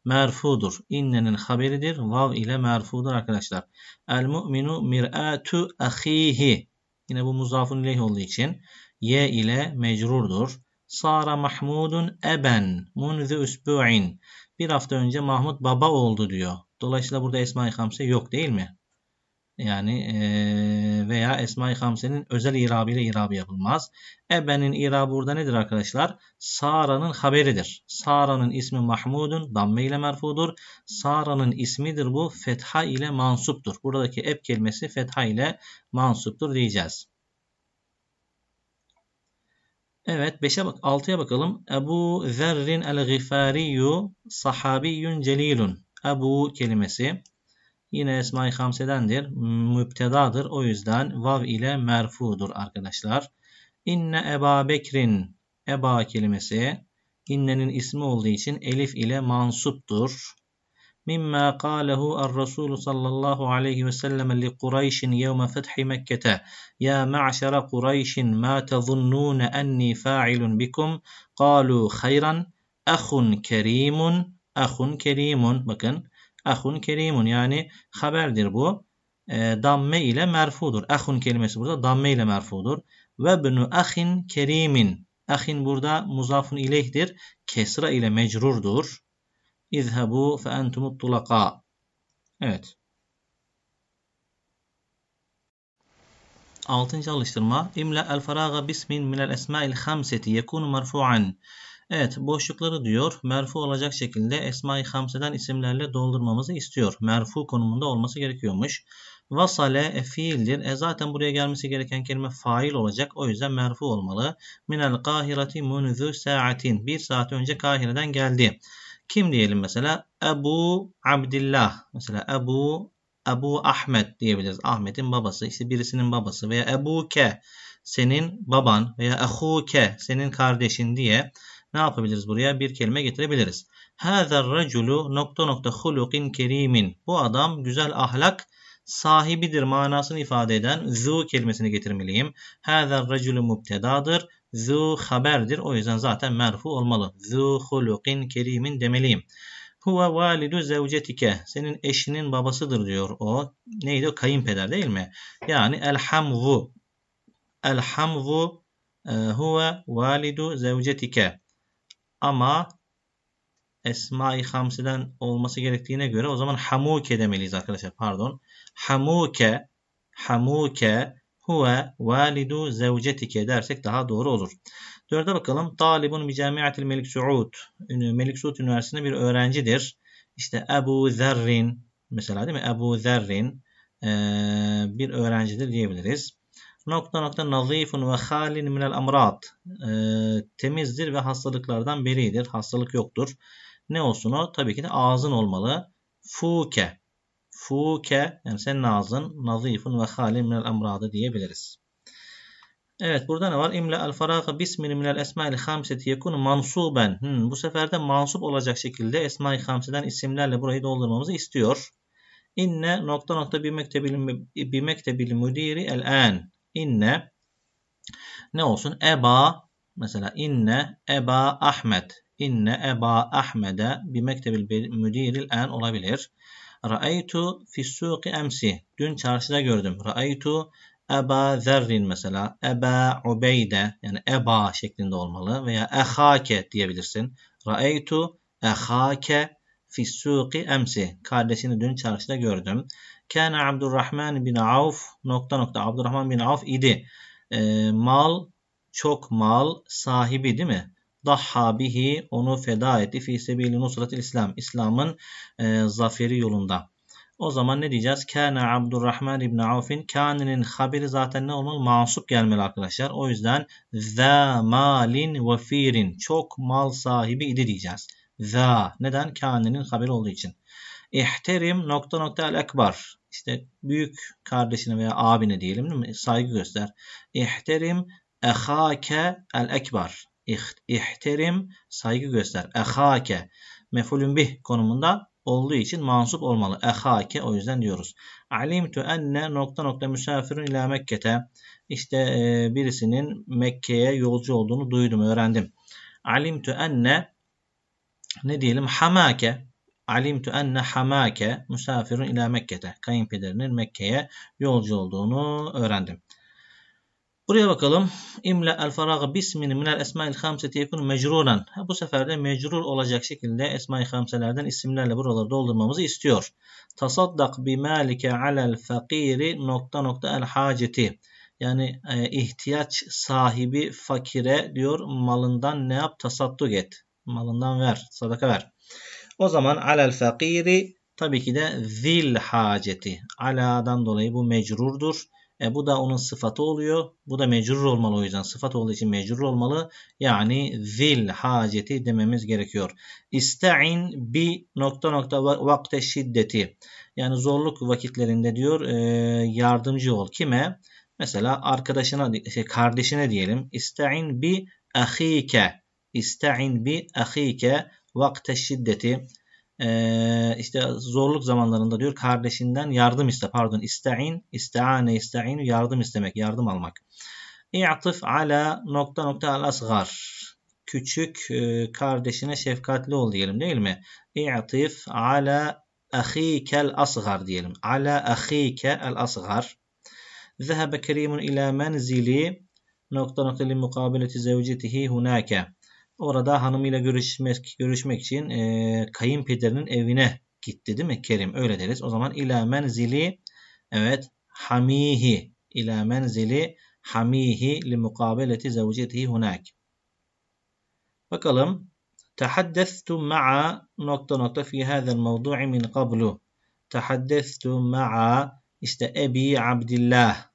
merfudur. İnnenin haberidir. Vav ile merfudur arkadaşlar. El mu'minu mir'atu ahihi. Yine bu muzafun ileyh olduğu için ye ile mecrurdur. Sara Mahmudun eben Munzu usbu'in. Bir hafta önce Mahmud baba oldu diyor. Dolayısıyla burada Esma-i Hamse yok değil mi? Yani e, veya Esma-i Hamse'nin özel ile irabı yapılmaz. Ebe'nin irabı burada nedir arkadaşlar? Sara'nın haberidir. Sara'nın ismi Mahmud'un damme ile merfudur. Sara'nın ismidir bu fetha ile mansuptur. Buradaki eb kelimesi fetha ile mansuptur diyeceğiz. Evet 5'e bak 6'ya bakalım. Ebu Zerrin el-Gıfariyu sahabiyyun celilun. Ebu kelimesi Yine esma-i hamsedendir. Müptedadır. O yüzden vav ile merfudur arkadaşlar. İnne Eba Bekrin. Eba kelimesi innenin ismi olduğu için elif ile mansuptur. Mimma kâlehu er-Resul sallallahu aleyhi ve sellem li Kureyşin yevme fethi Mekke'te. Ya ma'şara Kureyşin ma tezunnûne enni fa'ilun bikum. Kâlu hayran. Ahun kerimun. Ahun kerimun. Bakın. Ahun kerimun yani haberdir bu. E, damme ile merfudur. Ahun kelimesi burada damme ile merfudur. Ve bnu ahin kerimin. Ahin burada muzafun ileyhtir. Kesra ile mecrurdur. İzhebu fe entumut tulaka. Evet. Altıncı alıştırma. İmla el faraga bismin minel esma'il hamseti yekunu merfu'an. Evet boşlukları diyor merfu olacak şekilde Esma-i Hamse'den isimlerle doldurmamızı istiyor. Merfu konumunda olması gerekiyormuş. Vasale e, fiildir. E zaten buraya gelmesi gereken kelime fail olacak. O yüzden merfu olmalı. Minel kahirati munzu saatin. Bir saat önce Kahire'den geldi. Kim diyelim mesela? Ebu Abdillah. Mesela Ebu Ebu Ahmet diyebiliriz. Ahmet'in babası, işte birisinin babası veya Ebu Ke senin baban veya Ehu Ke senin kardeşin diye ne yapabiliriz buraya? Bir kelime getirebiliriz. Hâzer raculu nokta nokta hulukin kerimin. Bu adam güzel ahlak sahibidir manasını ifade eden zu kelimesini getirmeliyim. Hâzer raculu mübtedadır. Zu haberdir. O yüzden zaten merfu olmalı. Zu hulukin kerimin demeliyim. Huve validu zevcetike. Senin eşinin babasıdır diyor o. Neydi o? Kayınpeder değil mi? Yani elhamvu. Elhamvu e, huve validu zevcetike. Ama Esma-i Hamsi'den olması gerektiğine göre o zaman Hamuke demeliyiz arkadaşlar. Pardon. Hamuke Hamuke huve validu zevcetike dersek daha doğru olur. Dörde bakalım. Talibun bi camiatil Melik Suud. Melik Suud Üniversitesi'nde bir öğrencidir. İşte Ebu Zerrin mesela değil mi? Ebu Zerrin ee, bir öğrencidir diyebiliriz nokta nokta nazifun ve halin minel amrat e, temizdir ve hastalıklardan beridir. Hastalık yoktur. Ne olsun o? Tabii ki de ağzın olmalı. Fuke. Fuke yani senin ağzın nazifun ve halin minel amradı diyebiliriz. Evet burada ne var? İmle el faraga bismin minel esmail hamseti yekun mansuben. Hmm, bu sefer de mansup olacak şekilde esma-i hamseden isimlerle burayı doldurmamızı istiyor. İnne nokta nokta bir mektebil, bir mektebil müdiri el en inne ne olsun? Eba mesela inne Eba Ahmet inne Eba Ahmed'e bi mektebil müdiril en olabilir. Ra'aytu fi suqi emsi. Dün çarşıda gördüm. Ra'aytu Eba Zerrin mesela. Eba Ubeyde yani Eba şeklinde olmalı veya Ehake diyebilirsin. Ra'aytu Ehake fi suqi emsi. Kardeşini dün çarşıda gördüm. Kana Abdurrahman bin Auf nokta nokta Abdurrahman bin Auf idi. E, mal çok mal sahibi değil mi? Dahha bihi onu feda etti. Fi sebili nusratil İslam. İslam'ın e, zaferi yolunda. O zaman ne diyeceğiz? Kana Abdurrahman İbn Auf'in kânenin haberi zaten ne olmalı? Mansup gelmeli arkadaşlar. O yüzden za malin ve firin. Çok mal sahibi idi diyeceğiz. Za. Neden? Kânenin haberi olduğu için. İhterim nokta nokta el ekbar işte büyük kardeşine veya abine diyelim değil mi? Saygı göster. İhterim ehake el ekbar. İhterim saygı göster. Ehake mefulün bih konumunda olduğu için mansup olmalı. Ehake o yüzden diyoruz. Alimtu enne nokta nokta misafirin ila Mekke'te. İşte e, birisinin Mekke'ye yolcu olduğunu duydum, öğrendim. Alimtu enne ne diyelim hamake alimtu enne hamake musafirun ila Mekke'te. Kayınpederinin Mekke'ye yolcu olduğunu öğrendim. Buraya bakalım. İmle el faragı bismini minel esmail hamseti yekunu mecruren. Bu sefer de mecrur olacak şekilde esmail hamselerden isimlerle buraları doldurmamızı istiyor. Tasaddak bimalike alel fakiri nokta nokta el haceti. Yani e, ihtiyaç sahibi fakire diyor malından ne yap tasadduk et. Malından ver, sadaka ver. O zaman alel fakiri tabii ki de zil haceti. Aladan dolayı bu mecrurdur. E, bu da onun sıfatı oluyor. Bu da mecrur olmalı o yüzden. Sıfat olduğu için mecrur olmalı. Yani zil haceti dememiz gerekiyor. İsta'in bi nokta nokta vakte şiddeti. Yani zorluk vakitlerinde diyor e, yardımcı ol. Kime? Mesela arkadaşına, şey, kardeşine diyelim. İsta'in bi ahike. İsta'in bi ahike vakte şiddeti ee, işte zorluk zamanlarında diyor kardeşinden yardım iste pardon iste'in iste'ane isteğin? yardım istemek yardım almak i'atif ala nokta nokta al asgar küçük e, kardeşine şefkatli ol diyelim değil mi i'atif ala ahikel asgar diyelim ala ahike el asgar ذهب كريم إلى منزلي nokta nokta li mukabeleti zevcetihi hunake Orada hanımıyla görüşmek, görüşmek için e, kayınpederinin evine gitti değil mi Kerim? Öyle deriz. O zaman ila menzili evet hamihi ila menzili hamihi li mukabeleti zavcetihi hunak. Bakalım. Tehaddestu ma'a nokta nokta fi hazel mevdu'i min qablu. Tehaddestu ma'a işte Ebi Abdillah.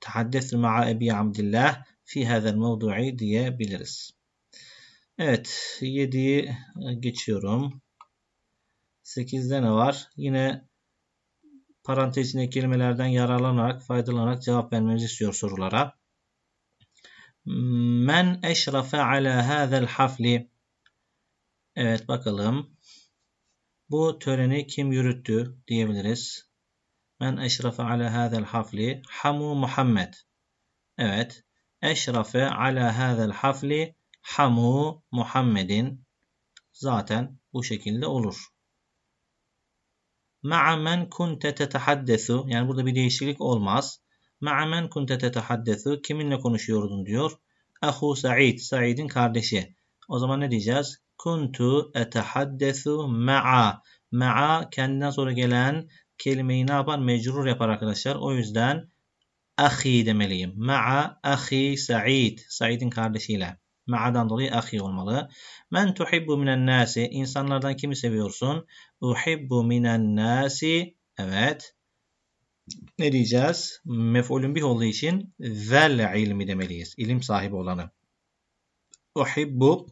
Tehaddestu ma'a Ebi Abdillah fi hazel mevdu'i diyebiliriz. Evet 7'yi e, geçiyorum. 8'de ne var? Yine parantez içindeki kelimelerden yararlanarak, faydalanarak cevap vermenizi istiyor sorulara. Men eşrafe ala hazel hafli. Evet bakalım. Bu töreni kim yürüttü diyebiliriz. Men eşrafe ala hazel hafli. Hamu Muhammed. Evet. Eşrafe ala hazel hafli. Hamu Muhammedin zaten bu şekilde olur. Ma'amen kunte tetehaddesu yani burada bir değişiklik olmaz. Ma'amen kunte tetehaddesu kiminle konuşuyordun diyor. Ahu Sa'id Sa'id'in kardeşi. O zaman ne diyeceğiz? Kuntu etehaddesu ma'a. Ma'a kendinden sonra gelen kelimeyi ne yapar? Mecrur yapar arkadaşlar. O yüzden ahi demeliyim. Ma'a ahi Sa'id. Sa'id'in kardeşiyle. Ma'adan dolayı ahi olmalı. Men tuhibbu minen nasi. İnsanlardan kimi seviyorsun? Uhibbu minen nasi. Evet. Ne diyeceğiz? Mef'ulün bih olduğu için vel ilmi demeliyiz. İlim sahibi olanı. Uhibbu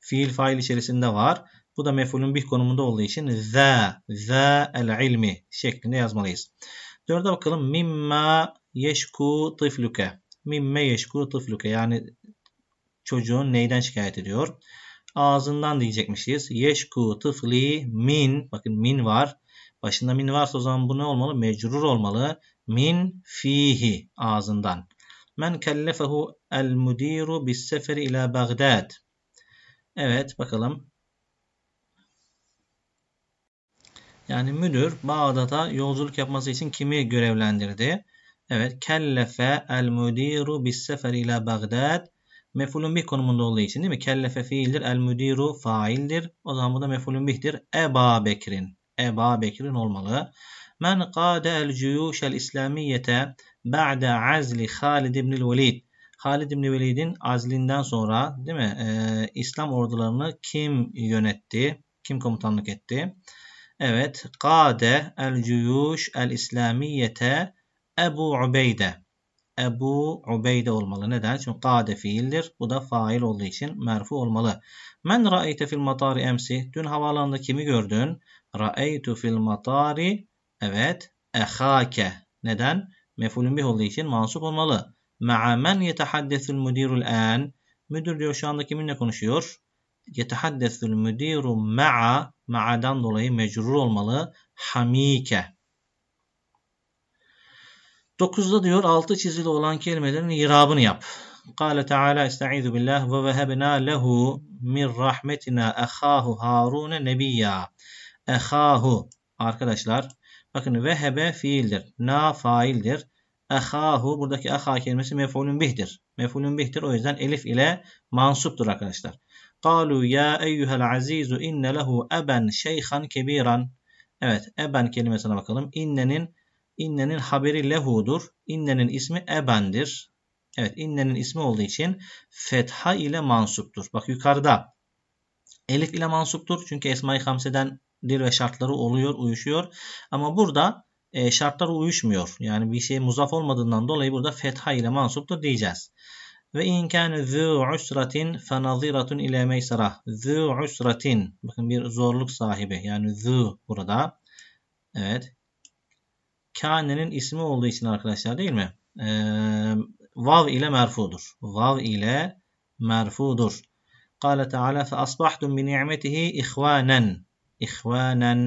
fiil fail içerisinde var. Bu da mef'ulün bih konumunda olduğu için za, za el ilmi şeklinde yazmalıyız. Dörde bakalım. Mimma yeşku tıfluke. Mimme yeşku tıfluke. Yani çocuğun neyden şikayet ediyor? Ağzından diyecekmişiz. Yeşku tıfli min. Bakın min var. Başında min varsa o zaman bu ne olmalı? Mecrur olmalı. Min fihi. Ağzından. Men kellefehu el müdiru bis seferi ila Bagdad. Evet bakalım. Yani müdür Bağdat'a yolculuk yapması için kimi görevlendirdi? Evet. Kellefe el müdiru bis seferi ila Bagdad mefulun bih konumunda olduğu için değil mi? Kellefe fiildir. El müdiru faildir. O zaman bu da mefulun bih'tir. Eba Bekir'in. Eba Bekir'in olmalı. Men qade el cuyuşel İslamiyete ba'de azli Halid ibn Velid. Halid ibn Velid'in azlinden sonra değil mi? Ee, İslam ordularını kim yönetti? Kim komutanlık etti? Evet. Qade el cuyuş el İslamiyete Ebu Ubeyde. Ebu Ubeyde olmalı. Neden? Çünkü kade fiildir. Bu da fail olduğu için merfu olmalı. Men ra'eyte fil matari emsi. Dün havaalanında kimi gördün? Ra'eytu fil matari. Evet. Ehake. Neden? Mefulün bih olduğu için mansup olmalı. Ma'a men yetehaddesul müdirul an. Müdür diyor şu anda kiminle konuşuyor? Yetehaddesul müdiru ma'a. Ma'adan dolayı mecrur olmalı. Hamike. 9'da diyor altı çizili olan kelimelerin irabını yap. Kale Teala estaizu billah ve vehebna lehu min rahmetina ehahu Harun nebiyya. Ehahu arkadaşlar bakın vehebe fiildir. Na faildir. Ehahu buradaki aha kelimesi mefulun bihtir. Mefulun bihtir o yüzden elif ile mansuptur arkadaşlar. Kalu ya eyyuhel azizu inne lehu eben şeyhan kebiran. Evet eben kelimesine bakalım. İnnenin İnnenin haberi lehudur. İnnenin ismi ebendir. Evet innenin ismi olduğu için fetha ile mansuptur. Bak yukarıda elif ile mansuptur. Çünkü Esma-i Hamse'den dir ve şartları oluyor, uyuşuyor. Ama burada e, şartlar uyuşmuyor. Yani bir şey muzaf olmadığından dolayı burada fetha ile mansuptur diyeceğiz. Ve in kâne zû usratin fenazîratun ile meysara. Zû usratin. Bakın bir zorluk sahibi. Yani zû burada. Evet. kânenin ismi olduğu için arkadaşlar değil mi? Ee, vav ile merfudur. Vav ile merfudur. Kale Teala fe asbahtum bi ni'metihi ihvanen. İhvanen.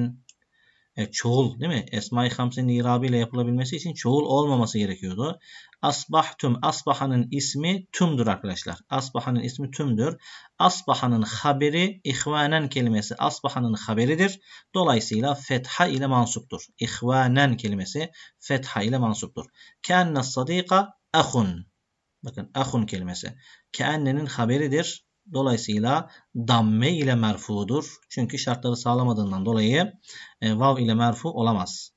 E, çoğul değil mi? Esma-i Hamse'nin ile yapılabilmesi için çoğul olmaması gerekiyordu. Asbahtum, asbahanın ismi tümdür arkadaşlar. Asbahanın ismi tümdür. Asbahanın haberi ihvanen kelimesi asbahanın haberidir. Dolayısıyla fetha ile mansuptur. İhvanen kelimesi fetha ile mansuptur. Kenne sadika ahun. Bakın ahun kelimesi. Kenne'nin haberidir. Dolayısıyla damme ile merfudur. Çünkü şartları sağlamadığından dolayı e, vav ile merfu olamaz.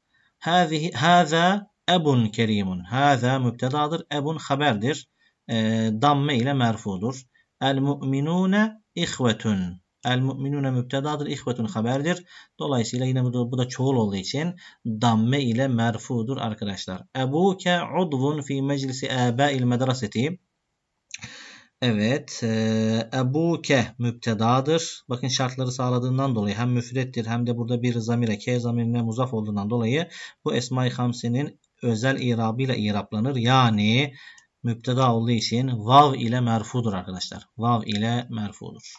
Hâzâ ebun kerimun. Hâzâ müptedadır. Ebun haberdir. E, damme ile merfudur. El mu'minûne ihvetun. El mu'minune müptedadır, ihvetun haberdir. Dolayısıyla yine bu da, bu da çoğul olduğu için damme ile merfudur arkadaşlar. Ebuke udvun fi meclisi abail medreseti. Evet. E, ebuke müptedadır. Bakın şartları sağladığından dolayı hem müfrettir hem de burada bir zamire ke zamirine muzaf olduğundan dolayı bu Esma-i Hamsi'nin özel irabıyla iraplanır. Yani müpteda olduğu için vav ile merfudur arkadaşlar. Vav ile merfudur.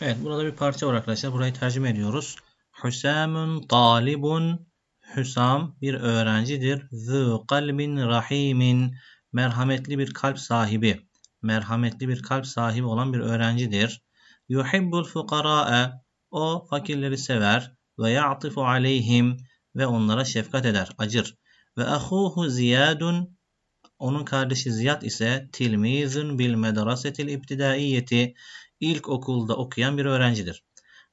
Evet burada bir parça var arkadaşlar. Burayı tercüme ediyoruz. Hüsemun talibun Hüsam bir öğrencidir. Zı kalbin rahimin. Merhametli bir kalp sahibi. Merhametli bir kalp sahibi olan bir öğrencidir. Yuhibbul fukara'e. O fakirleri sever. Ve ya'tifu aleyhim. Ve onlara şefkat eder, acır. Ve ahuhu ziyadun. Onun kardeşi Ziyad ise tilmizun bil medresetil ibtidaiyeti. İlk okulda okuyan bir öğrencidir.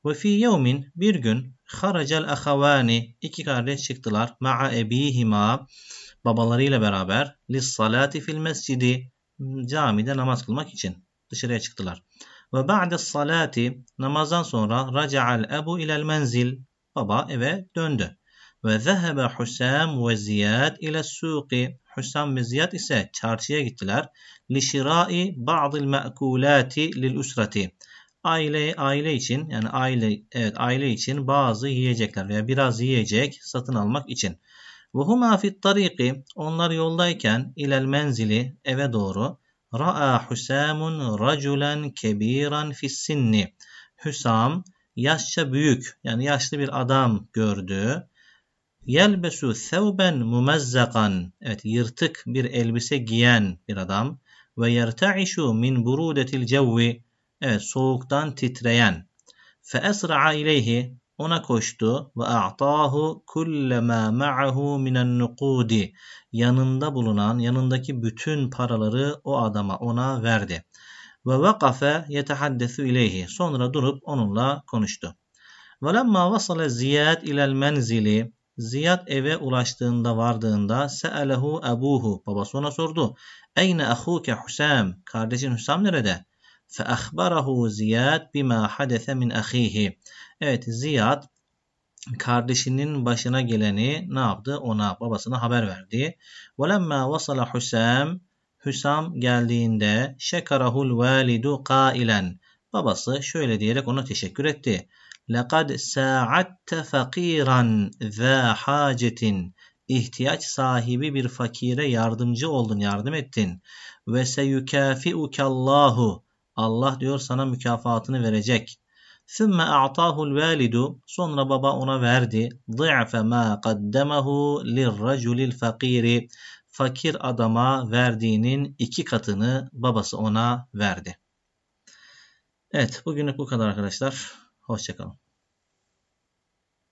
Ve fi yevmin bir gün Haracel ahavani. iki kardeş çıktılar. Ma'a ebihima. Babalarıyla beraber. Lis salati fil mescidi. Camide namaz kılmak için. Dışarıya çıktılar. Ve ba'de salati. Namazdan sonra raca'al ebu ilel menzil. Baba eve döndü. Ve zehebe Hüsam ve Ziyad ile suqi. Hüsam ve Ziyad ise çarşıya gittiler. Li şirai ba'dil me'kulati lil usrati aile aile için yani aile evet aile için bazı yiyecekler veya biraz yiyecek satın almak için. Ve huma fit tariqi onlar yoldayken ilel menzili eve doğru ra'a husamun raculen kebiran fis sinni. Hüsam yaşça büyük yani yaşlı bir adam gördü. Yelbesu sevben mumezzakan. Evet yırtık bir elbise giyen bir adam. Ve yerta'işu min burudetil cevvi Evet soğuktan titreyen. Feesra'a ileyhi ona koştu ve a'tahu kullema ma'ahu minen nukudi. Yanında bulunan, yanındaki bütün paraları o adama ona verdi. Ve vakafe yetehaddesu ileyhi. Sonra durup onunla konuştu. Ve lemma vasale ziyad ilel menzili. Ziyad eve ulaştığında vardığında se'elehu ebuhu. Babasına sordu. Eyne ahuke Hüsam? Kardeşin Husam nerede? فَأَخْبَرَهُ Ziyad bima hadese min ahihi. Evet Ziyad kardeşinin başına geleni ne yaptı? Ona babasına haber verdi. وَلَمَّا وَصَلَ Hüsam Hüsam geldiğinde şekerahul validu kailen. Babası şöyle diyerek ona teşekkür etti. لَقَدْ سَاعَدْتَ فَق۪يرًا ذَا حَاجَةٍ ihtiyaç sahibi bir fakire yardımcı oldun, yardım ettin. Ve seyukafiukallahu Allah diyor sana mükafatını verecek. ثُمَّ اَعْطَاهُ الْوَالِدُ Sonra baba ona verdi. ma مَا قَدَّمَهُ لِلْرَجُلِ الْفَقِيرِ Fakir adama verdiğinin iki katını babası ona verdi. Evet bugünlük bu kadar arkadaşlar. Hoşçakalın.